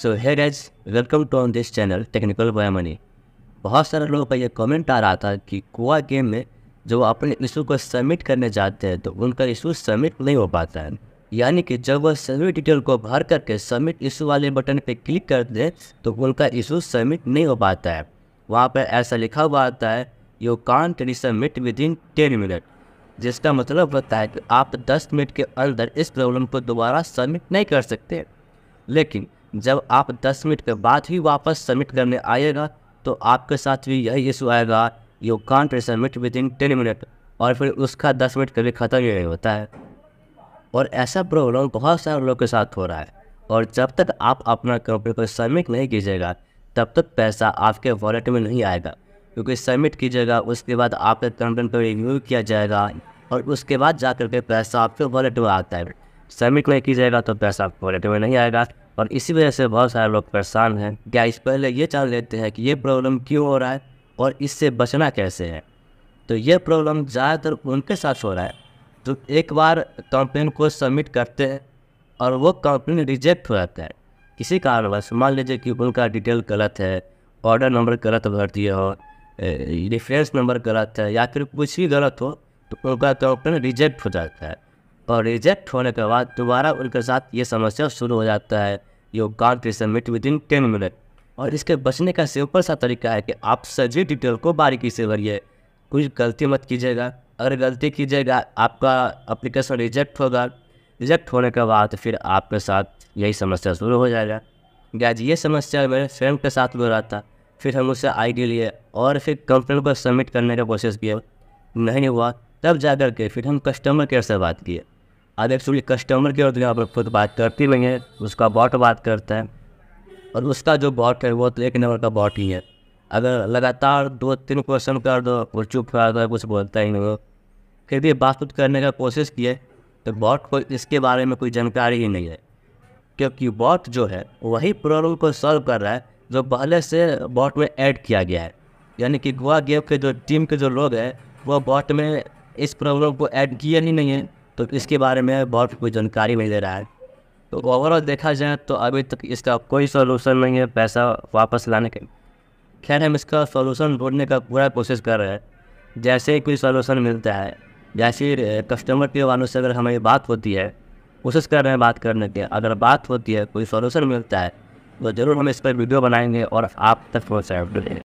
so here as welcome to on this channel technical by money बहुत सारे लोगों का ये कमेंट आ रहा था कि कोआ गेम में वो अपने इशू को सबमिट करने जाते हैं तो उनका इशू सबमिट नहीं हो पाता है यानी कि जब वह सबमिट डिटेल को भर करके सबमिट इशू वाले बटन पर क्लिक करते हैं तो उनका इशू सबमिट नहीं हो पाता है वहाँ पर ऐसा लिखा हुआ आता है you can't resubmit within ten minute जिसका मतलब होता है कि आप 10 मिनट के अंदर इस प्रॉब्लम को दोबारा सबमिट नहीं कर सकते लेकिन जब आप 10 मिनट के बाद ही वापस सबमिट करने आएगा तो आपके साथ भी यही इशू आएगा you can't submit within ten minute और फिर उसका दस मिनट कभी ख़त्म ही नहीं होता है और ऐसा प्रॉब्लम बहुत सारे लोगों के साथ हो रहा है और जब तक आप अपना कंप्यूटर को सबमिट नहीं कीजिएगा तब तक पैसा आपके वॉलेट में नहीं आएगा क्योंकि सबमिट कीजिएगा उसके बाद आपके कंप्यूटर को रिव्यू किया जाएगा और उसके बाद जा के पैसा आपके वॉलेट में आता है श्रमिक नहीं की जाएगा तो पैसा पॉजिटिव में नहीं आएगा और इसी वजह से बहुत सारे लोग परेशान हैं क्या इस पहले ये जान लेते हैं कि ये प्रॉब्लम क्यों हो रहा है और इससे बचना कैसे है तो ये प्रॉब्लम ज़्यादातर उनके साथ हो रहा है तो एक बार कंप्लेन को सबमिट करते हैं और वो कंप्लेन रिजेक्ट हो जाता है किसी कारणवश मान लीजिए कि उनका डिटेल गलत है ऑर्डर नंबर गलत भर दिए हो रेफरेंस नंबर गलत है या फिर कुछ भी गलत हो तो उनका कंप्लेन रिजेक्ट हो जाता है और रिजेक्ट होने के बाद दोबारा उनके साथ ये समस्या शुरू हो जाता है you can't submit within ten minute और इसके बचने का सिंपल सा तरीका है कि आप सभी डिटेल को बारीकी से भरिए कुछ गलती मत कीजिएगा अगर गलती कीजिएगा आपका अप्लीकेशन रिजेक्ट होगा रिजेक्ट होने के बाद फिर आपके साथ यही समस्या शुरू हो जाएगा गैज ये समस्या मेरे फ्रेंड के साथ हो रहा था फिर हम उससे आईडी लिए और फिर कंप्लेन को सबमिट करने का कोशिश किया नहीं हुआ तब जाकर के फिर हम कस्टमर केयर से बात किए अदरसुल कस्टमर केयर तो यहाँ पर खुद बात करती नहीं है उसका बॉट बात करता है और उसका जो बॉट है वो तो एक नंबर का बॉट ही है अगर लगातार दो तीन क्वेश्चन कर दो वो चुप कर दो कुछ बोलता ही नहीं हो फिर भी बातचीत करने का कोशिश किए तो बॉट को इसके बारे में कोई जानकारी ही नहीं है क्योंकि बॉट जो है वही प्रॉब्लम को सॉल्व कर रहा है जो पहले से बॉट में ऐड किया गया है यानी कि गोवा गेम के जो टीम के जो लोग हैं वो बॉट में इस प्रॉब्लम को ऐड किए ही नहीं है तो इसके बारे में बहुत कुछ जानकारी नहीं दे रहा है तो ओवरऑल देखा जाए तो अभी तक इसका कोई सॉल्यूशन नहीं है पैसा वापस लाने के खैर हम इसका सोलूसन ढूंढने का पूरा कोशिश कर रहे हैं जैसे ही कोई सोलूसन मिलता है जैसे कस्टमर के वालों से अगर हमारी बात होती है कोशिश कर रहे हैं बात करने की अगर बात होती है कोई सॉल्यूशन मिलता है तो ज़रूर हम इस पर वीडियो बनाएंगे और आप तक पहुँचाएंगे